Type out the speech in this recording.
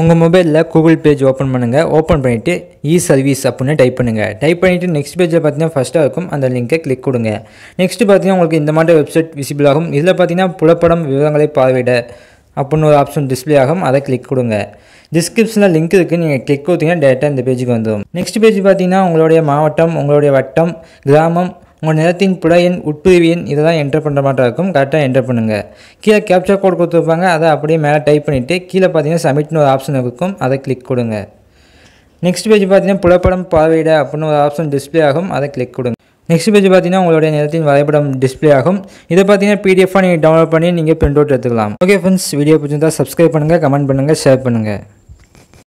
உங்கள் மொபைலில் Google page open பண்ணுங்கள் ஓப்பன் பண்ணிவிட்டு இ சர்வீஸ் அப்படின்னு டைப் பண்ணுங்கள் டைப் பண்ணிவிட்டு நெக்ஸ்ட் பேஜில் பார்த்தீங்கன்னா ஃபஸ்ட்டாக இருக்கும் அந்த லிங்கை கிளிக் கொடுங்க நெக்ஸ்ட்டு பார்த்தீங்கன்னா உங்களுக்கு இந்த மாதிரி வெப்சைட் விசிபிள் ஆகும் இதில் பார்த்தீங்கன்னா புலப்படம் விவரங்களை பார்வையிட அப்படின்னு ஒரு ஆப்ஷன் டிஸ்பிளே ஆகும் அதை கிளிக் கொடுங்க டிஸ்கிரிப்ஷனில் லிங்க் இருக்குது நீங்கள் கிளிக் கொடுத்தீங்கன்னா டேரெக்டாக இந்த பேஜுக்கு வந்துடும் நெக்ஸ்ட் பேஜ் பார்த்தீங்கன்னா உங்களுடைய மாவட்டம் உங்களுடைய வட்டம் கிராமம் உங்கள் நிலத்தின் புல எண் உட்பிரிவு எண் இதை தான் என்டர் பண்ணுற மாதிரி இருக்கும் கரெக்டாக என்டர் பண்ணுங்கள் கீழே கேப்ச்சர் கோட் கொடுத்துருப்பாங்க அதை அப்படியே மேலே டைப் பண்ணிவிட்டு கீழே பார்த்தீங்கன்னா சப்மிட்னு ஒரு ஆப்ஷன் இருக்கும் அதை கிளிக் கொடுங்க நெக்ஸ்ட் பேஜ் பார்த்தீங்கன்னா புலப்படம் பார்வையிட அப்படின்னு ஒரு ஆப்ஷன் டிஸ்பிளே ஆகும் அதை கிளிக் கொடுங்க நெக்ஸ்ட் பேஜ் பார்த்தீங்கன்னா உங்களுடைய நிலத்தின் வரைபடம் டிஸ்பிளே ஆகும் இதை பார்த்தீங்கன்னா பிடிஎஃபாக நீங்கள் டவுன்லோட் பண்ணி நீங்கள் பிரிண்ட் அவுட் எடுத்துக்கலாம் ஓகே ஃப்ரெண்ட்ஸ் வீடியோ பிடிச்சிருந்தால் சப்ஸ்கிரைப் பண்ணுங்கள் கமெண்ட் பண்ணுங்கள் ஷேர் பண்ணுங்கள்